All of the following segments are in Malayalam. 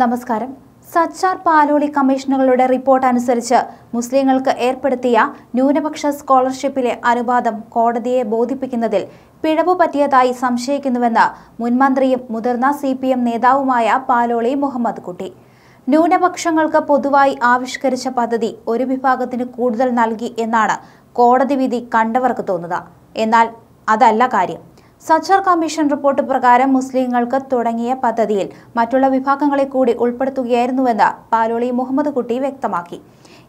നമസ്കാരം സച്ചാർ പാലോളി കമ്മീഷനുകളുടെ റിപ്പോർട്ട് അനുസരിച്ച് മുസ്ലിങ്ങൾക്ക് ഏർപ്പെടുത്തിയ ന്യൂനപക്ഷ സ്കോളർഷിപ്പിലെ അനുപാതം കോടതിയെ ബോധിപ്പിക്കുന്നതിൽ പിഴവ് പറ്റിയതായി സംശയിക്കുന്നുവെന്ന് മുൻമന്ത്രിയും മുതിർന്ന സി നേതാവുമായ പാലോളി മുഹമ്മദ് കുട്ടി ന്യൂനപക്ഷങ്ങൾക്ക് പൊതുവായി ആവിഷ്കരിച്ച പദ്ധതി ഒരു വിഭാഗത്തിന് കൂടുതൽ നൽകി എന്നാണ് കോടതി വിധി കണ്ടവർക്ക് തോന്നുക എന്നാൽ അതല്ല കാര്യം സച്ചാർ കമ്മീഷൻ റിപ്പോർട്ട് പ്രകാരം മുസ്ലിങ്ങൾക്ക് തുടങ്ങിയ പദ്ധതിയിൽ മറ്റുള്ള വിഭാഗങ്ങളെ കൂടി ഉൾപ്പെടുത്തുകയായിരുന്നുവെന്ന് പാലോളി മുഹമ്മദ് കുട്ടി വ്യക്തമാക്കി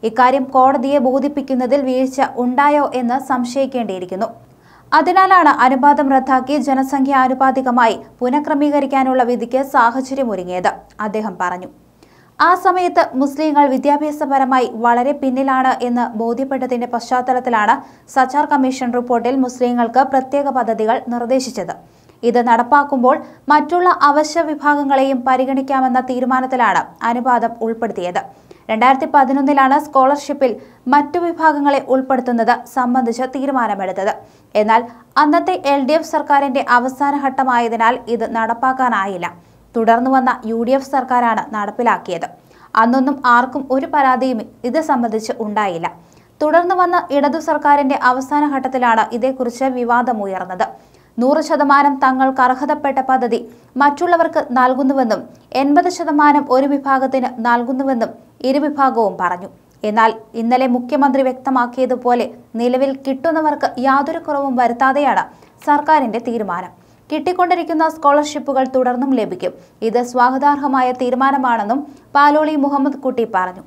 ഇക്കാര്യം കോടതിയെ ബോധിപ്പിക്കുന്നതിൽ വീഴ്ച ഉണ്ടായോ എന്ന് സംശയിക്കേണ്ടിയിരിക്കുന്നു അതിനാലാണ് അനുപാതം റദ്ദാക്കി ജനസംഖ്യ ആനുപാതികമായി പുനഃക്രമീകരിക്കാനുള്ള വിധിക്ക് സാഹചര്യമൊരുങ്ങിയത് അദ്ദേഹം പറഞ്ഞു ആ സമയത്ത് മുസ്ലിങ്ങൾ വിദ്യാഭ്യാസപരമായി വളരെ പിന്നിലാണ് എന്ന് ബോധ്യപ്പെട്ടതിന്റെ പശ്ചാത്തലത്തിലാണ് സച്ചാർ കമ്മീഷൻ റിപ്പോർട്ടിൽ മുസ്ലിങ്ങൾക്ക് പ്രത്യേക പദ്ധതികൾ നിർദ്ദേശിച്ചത് ഇത് നടപ്പാക്കുമ്പോൾ മറ്റുള്ള അവശ്യ വിഭാഗങ്ങളെയും പരിഗണിക്കാമെന്ന തീരുമാനത്തിലാണ് അനുപാതം ഉൾപ്പെടുത്തിയത് രണ്ടായിരത്തി പതിനൊന്നിലാണ് സ്കോളർഷിപ്പിൽ മറ്റു വിഭാഗങ്ങളെ ഉൾപ്പെടുത്തുന്നത് സംബന്ധിച്ച് തീരുമാനമെടുത്തത് എന്നാൽ അന്നത്തെ എൽ സർക്കാരിന്റെ അവസാനഘട്ടമായതിനാൽ ഇത് നടപ്പാക്കാനായില്ല തുടർന്നു വന്ന യു ഡി എഫ് സർക്കാരാണ് നടപ്പിലാക്കിയത് അന്നൊന്നും ആർക്കും ഒരു പരാതിയും ഇത് സംബന്ധിച്ച് ഉണ്ടായില്ല തുടർന്നു വന്ന ഇടതു സർക്കാരിന്റെ അവസാന ഘട്ടത്തിലാണ് ഇതേക്കുറിച്ച് വിവാദമുയർന്നത് നൂറ് ശതമാനം തങ്ങൾക്ക് അർഹതപ്പെട്ട പദ്ധതി മറ്റുള്ളവർക്ക് നൽകുന്നുവെന്നും എൺപത് ശതമാനം ഒരു വിഭാഗത്തിന് നൽകുന്നുവെന്നും ഇരുവിഭാഗവും പറഞ്ഞു എന്നാൽ ഇന്നലെ മുഖ്യമന്ത്രി വ്യക്തമാക്കിയതുപോലെ നിലവിൽ കിട്ടുന്നവർക്ക് യാതൊരു കുറവും വരുത്താതെയാണ് സർക്കാരിന്റെ തീരുമാനം കിട്ടിക്കൊണ്ടിരിക്കുന്ന സ്കോളർഷിപ്പുകൾ തുടർന്നും ലഭിക്കും ഇത് സ്വാഗതാർഹമായ തീരുമാനമാണെന്നും പാലോളി മുഹമ്മദ് കുട്ടി പറഞ്ഞു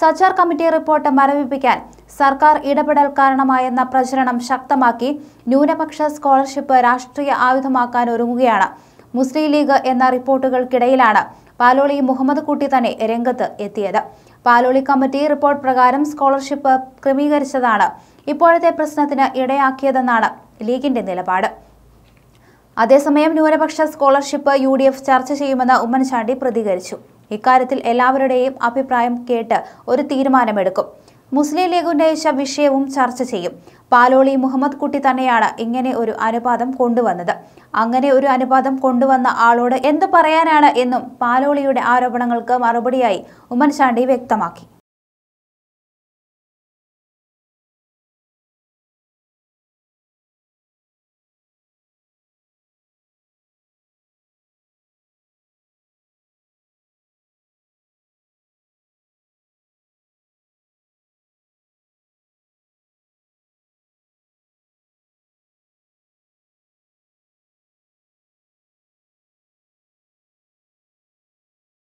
സച്ചാർ കമ്മിറ്റി റിപ്പോർട്ട് മരവിപ്പിക്കാൻ സർക്കാർ ഇടപെടൽ കാരണമായെന്ന പ്രചരണം ശക്തമാക്കി ന്യൂനപക്ഷ സ്കോളർഷിപ്പ് രാഷ്ട്രീയ ആയുധമാക്കാൻ ഒരുങ്ങുകയാണ് മുസ്ലിം ലീഗ് എന്ന റിപ്പോർട്ടുകൾക്കിടയിലാണ് പാലോളി മുഹമ്മദ് കുട്ടി തന്നെ രംഗത്ത് എത്തിയത് പാലോളി കമ്മിറ്റി റിപ്പോർട്ട് പ്രകാരം സ്കോളർഷിപ്പ് ക്രമീകരിച്ചതാണ് ഇപ്പോഴത്തെ പ്രശ്നത്തിന് ഇടയാക്കിയതെന്നാണ് ലീഗിന്റെ നിലപാട് അതേസമയം ന്യൂനപക്ഷ സ്കോളർഷിപ്പ് യു ഡി എഫ് ചർച്ച ചെയ്യുമെന്ന് ഉമ്മൻചാണ്ടി പ്രതികരിച്ചു ഇക്കാര്യത്തിൽ എല്ലാവരുടെയും അഭിപ്രായം കേട്ട് ഒരു തീരുമാനമെടുക്കും മുസ്ലിം ലീഗ് ഉന്നയിച്ച വിഷയവും ചർച്ച ചെയ്യും പാലോളി മുഹമ്മദ് കുട്ടി തന്നെയാണ് ഇങ്ങനെ ഒരു അനുപാതം കൊണ്ടുവന്നത് അങ്ങനെ ഒരു അനുപാതം കൊണ്ടുവന്ന ആളോട് എന്തു പറയാനാണ് എന്നും പാലോളിയുടെ ആരോപണങ്ങൾക്ക് മറുപടിയായി ഉമ്മൻചാണ്ടി വ്യക്തമാക്കി